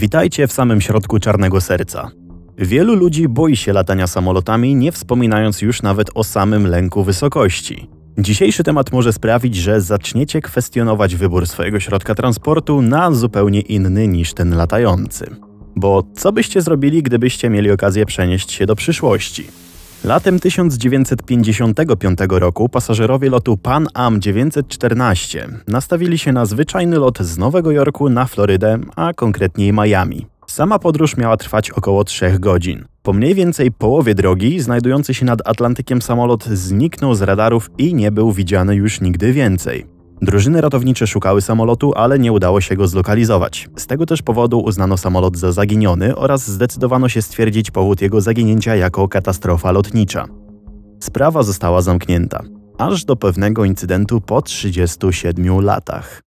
Witajcie w samym środku czarnego serca. Wielu ludzi boi się latania samolotami, nie wspominając już nawet o samym lęku wysokości. Dzisiejszy temat może sprawić, że zaczniecie kwestionować wybór swojego środka transportu na zupełnie inny niż ten latający. Bo co byście zrobili, gdybyście mieli okazję przenieść się do przyszłości? Latem 1955 roku pasażerowie lotu Pan Am 914 nastawili się na zwyczajny lot z Nowego Jorku na Florydę, a konkretniej Miami. Sama podróż miała trwać około 3 godzin. Po mniej więcej połowie drogi znajdujący się nad Atlantykiem samolot zniknął z radarów i nie był widziany już nigdy więcej. Drużyny ratownicze szukały samolotu, ale nie udało się go zlokalizować. Z tego też powodu uznano samolot za zaginiony oraz zdecydowano się stwierdzić powód jego zaginięcia jako katastrofa lotnicza. Sprawa została zamknięta, aż do pewnego incydentu po 37 latach.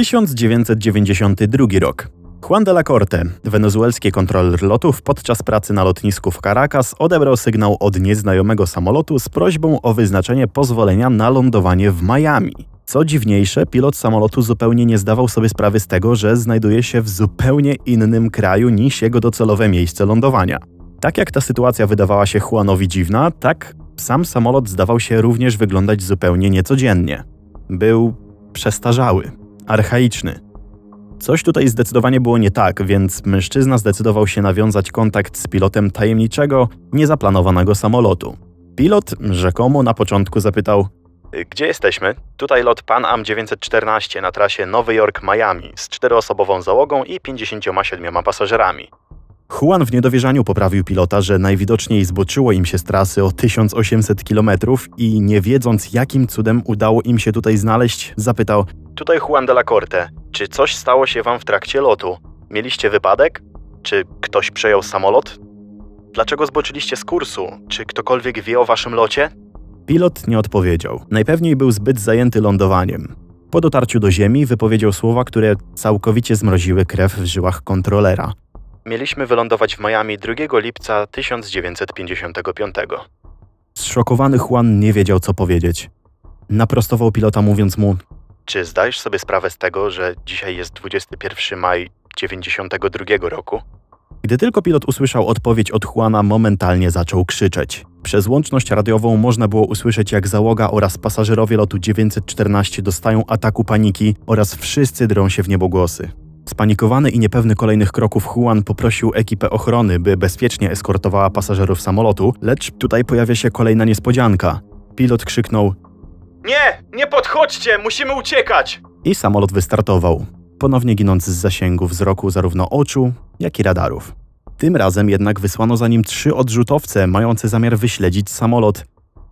1992 rok. Juan de la Corte, wenezuelski kontroler lotów, podczas pracy na lotnisku w Caracas odebrał sygnał od nieznajomego samolotu z prośbą o wyznaczenie pozwolenia na lądowanie w Miami. Co dziwniejsze, pilot samolotu zupełnie nie zdawał sobie sprawy z tego, że znajduje się w zupełnie innym kraju niż jego docelowe miejsce lądowania. Tak jak ta sytuacja wydawała się Juanowi dziwna, tak sam samolot zdawał się również wyglądać zupełnie niecodziennie. Był przestarzały archaiczny. Coś tutaj zdecydowanie było nie tak, więc mężczyzna zdecydował się nawiązać kontakt z pilotem tajemniczego, niezaplanowanego samolotu. Pilot rzekomo na początku zapytał: Gdzie jesteśmy? Tutaj lot Pan Am 914 na trasie Nowy Jork-Miami z czteroosobową załogą i 57 pasażerami. Juan w niedowierzaniu poprawił pilota, że najwidoczniej zboczyło im się z trasy o 1800 km i nie wiedząc jakim cudem udało im się tutaj znaleźć, zapytał Tutaj Juan de la Corte, czy coś stało się wam w trakcie lotu? Mieliście wypadek? Czy ktoś przejął samolot? Dlaczego zboczyliście z kursu? Czy ktokolwiek wie o waszym locie? Pilot nie odpowiedział. Najpewniej był zbyt zajęty lądowaniem. Po dotarciu do ziemi wypowiedział słowa, które całkowicie zmroziły krew w żyłach kontrolera. Mieliśmy wylądować w Miami 2 lipca 1955. Zszokowany Juan nie wiedział, co powiedzieć. Naprostował pilota, mówiąc mu: Czy zdajesz sobie sprawę z tego, że dzisiaj jest 21 maj 92 roku? Gdy tylko pilot usłyszał odpowiedź od Juana, momentalnie zaczął krzyczeć. Przez łączność radiową można było usłyszeć, jak załoga oraz pasażerowie lotu 914 dostają ataku paniki oraz wszyscy drą się w niebogłosy. Spanikowany i niepewny kolejnych kroków Juan poprosił ekipę ochrony, by bezpiecznie eskortowała pasażerów samolotu, lecz tutaj pojawia się kolejna niespodzianka. Pilot krzyknął: Nie, nie podchodźcie, musimy uciekać! I samolot wystartował, ponownie ginąc z zasięgu wzroku zarówno oczu, jak i radarów. Tym razem jednak wysłano za nim trzy odrzutowce mające zamiar wyśledzić samolot.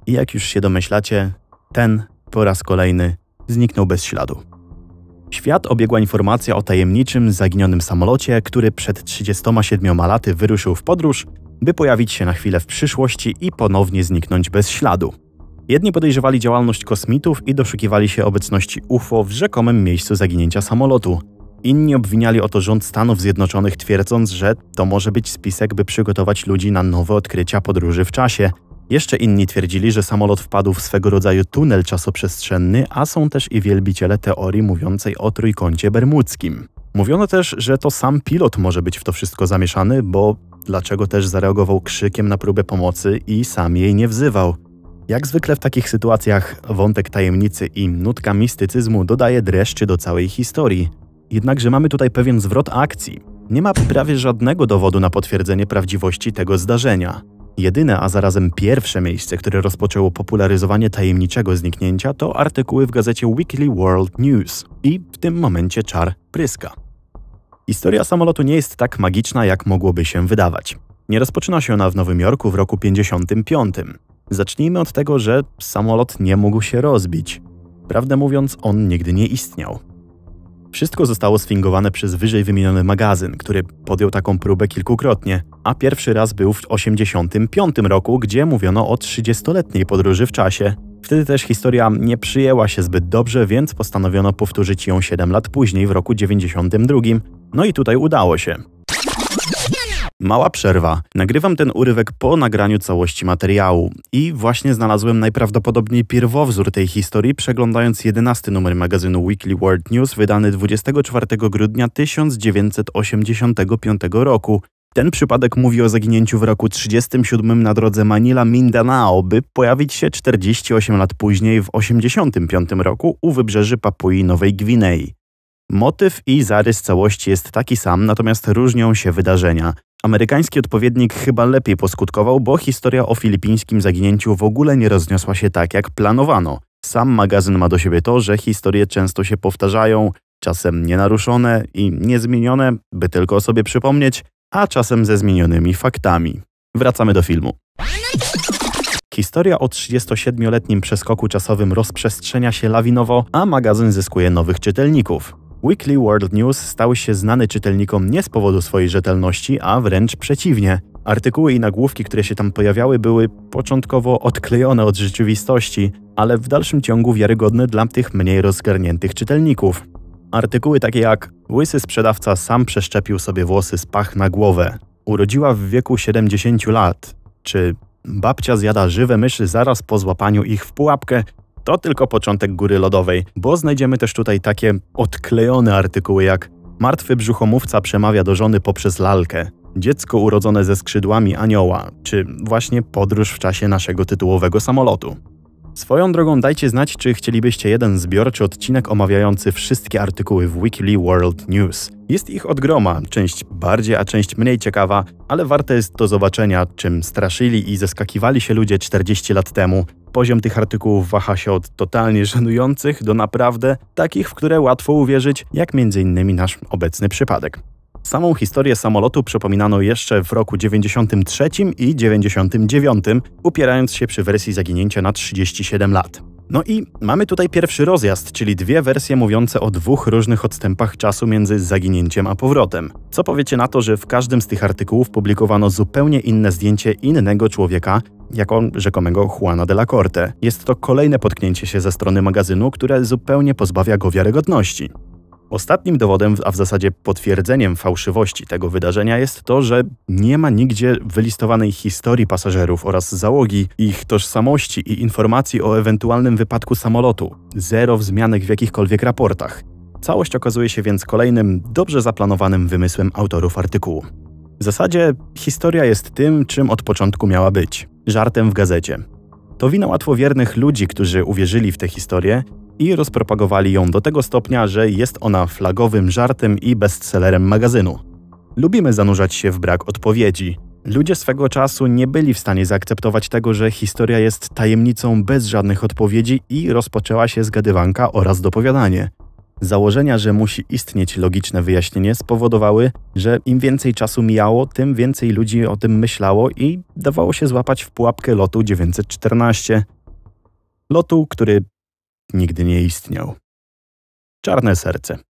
I jak już się domyślacie, ten po raz kolejny zniknął bez śladu. Świat obiegła informacja o tajemniczym, zaginionym samolocie, który przed 37 laty wyruszył w podróż, by pojawić się na chwilę w przyszłości i ponownie zniknąć bez śladu. Jedni podejrzewali działalność kosmitów i doszukiwali się obecności UFO w rzekomym miejscu zaginięcia samolotu. Inni obwiniali o to rząd Stanów Zjednoczonych, twierdząc, że to może być spisek, by przygotować ludzi na nowe odkrycia podróży w czasie, jeszcze inni twierdzili, że samolot wpadł w swego rodzaju tunel czasoprzestrzenny, a są też i wielbiciele teorii mówiącej o trójkącie bermudzkim. Mówiono też, że to sam pilot może być w to wszystko zamieszany, bo dlaczego też zareagował krzykiem na próbę pomocy i sam jej nie wzywał. Jak zwykle w takich sytuacjach wątek tajemnicy i nutka mistycyzmu dodaje dreszczy do całej historii. Jednakże mamy tutaj pewien zwrot akcji. Nie ma prawie żadnego dowodu na potwierdzenie prawdziwości tego zdarzenia. Jedyne, a zarazem pierwsze miejsce, które rozpoczęło popularyzowanie tajemniczego zniknięcia, to artykuły w gazecie Weekly World News i w tym momencie czar pryska. Historia samolotu nie jest tak magiczna, jak mogłoby się wydawać. Nie rozpoczyna się ona w Nowym Jorku w roku 55. Zacznijmy od tego, że samolot nie mógł się rozbić. Prawdę mówiąc, on nigdy nie istniał. Wszystko zostało sfingowane przez wyżej wymieniony magazyn, który podjął taką próbę kilkukrotnie, a pierwszy raz był w 1985 roku, gdzie mówiono o 30-letniej podróży w czasie. Wtedy też historia nie przyjęła się zbyt dobrze, więc postanowiono powtórzyć ją 7 lat później, w roku 92. No i tutaj udało się. Mała przerwa. Nagrywam ten urywek po nagraniu całości materiału i właśnie znalazłem najprawdopodobniej pierwowzór tej historii, przeglądając 11 numer magazynu Weekly World News wydany 24 grudnia 1985 roku. Ten przypadek mówi o zaginięciu w roku 37 na drodze Manila-Mindanao, by pojawić się 48 lat później w 85 roku u wybrzeży Papui Nowej Gwinei. Motyw i zarys całości jest taki sam, natomiast różnią się wydarzenia. Amerykański odpowiednik chyba lepiej poskutkował, bo historia o filipińskim zaginięciu w ogóle nie rozniosła się tak, jak planowano. Sam magazyn ma do siebie to, że historie często się powtarzają, czasem nienaruszone i niezmienione, by tylko o sobie przypomnieć, a czasem ze zmienionymi faktami. Wracamy do filmu. Historia o 37-letnim przeskoku czasowym rozprzestrzenia się lawinowo, a magazyn zyskuje nowych czytelników. Weekly World News stały się znany czytelnikom nie z powodu swojej rzetelności, a wręcz przeciwnie. Artykuły i nagłówki, które się tam pojawiały, były początkowo odklejone od rzeczywistości, ale w dalszym ciągu wiarygodne dla tych mniej rozgarniętych czytelników. Artykuły takie jak Łysy sprzedawca sam przeszczepił sobie włosy z pach na głowę, urodziła w wieku 70 lat, czy babcia zjada żywe myszy zaraz po złapaniu ich w pułapkę, to tylko początek góry lodowej, bo znajdziemy też tutaj takie odklejone artykuły jak Martwy brzuchomówca przemawia do żony poprzez lalkę, dziecko urodzone ze skrzydłami anioła, czy właśnie podróż w czasie naszego tytułowego samolotu. Swoją drogą dajcie znać, czy chcielibyście jeden zbiorczy odcinek omawiający wszystkie artykuły w Weekly World News. Jest ich od groma, część bardziej, a część mniej ciekawa, ale warte jest do zobaczenia, czym straszyli i zaskakiwali się ludzie 40 lat temu, Poziom tych artykułów waha się od totalnie żenujących do naprawdę takich, w które łatwo uwierzyć, jak m.in. nasz obecny przypadek. Samą historię samolotu przypominano jeszcze w roku 93 i 99, upierając się przy wersji zaginięcia na 37 lat. No i mamy tutaj pierwszy rozjazd, czyli dwie wersje mówiące o dwóch różnych odstępach czasu między zaginięciem a powrotem. Co powiecie na to, że w każdym z tych artykułów publikowano zupełnie inne zdjęcie innego człowieka, jako rzekomego Juana de la Corte. Jest to kolejne potknięcie się ze strony magazynu, które zupełnie pozbawia go wiarygodności. Ostatnim dowodem, a w zasadzie potwierdzeniem fałszywości tego wydarzenia jest to, że nie ma nigdzie wylistowanej historii pasażerów oraz załogi, ich tożsamości i informacji o ewentualnym wypadku samolotu. Zero wzmianek w jakichkolwiek raportach. Całość okazuje się więc kolejnym, dobrze zaplanowanym wymysłem autorów artykułu. W zasadzie historia jest tym, czym od początku miała być żartem w gazecie. To wina łatwowiernych ludzi, którzy uwierzyli w tę historię i rozpropagowali ją do tego stopnia, że jest ona flagowym żartem i bestsellerem magazynu. Lubimy zanurzać się w brak odpowiedzi. Ludzie swego czasu nie byli w stanie zaakceptować tego, że historia jest tajemnicą bez żadnych odpowiedzi i rozpoczęła się zgadywanka oraz dopowiadanie. Założenia, że musi istnieć logiczne wyjaśnienie, spowodowały, że im więcej czasu mijało, tym więcej ludzi o tym myślało i dawało się złapać w pułapkę lotu 914. Lotu, który nigdy nie istniał. Czarne serce.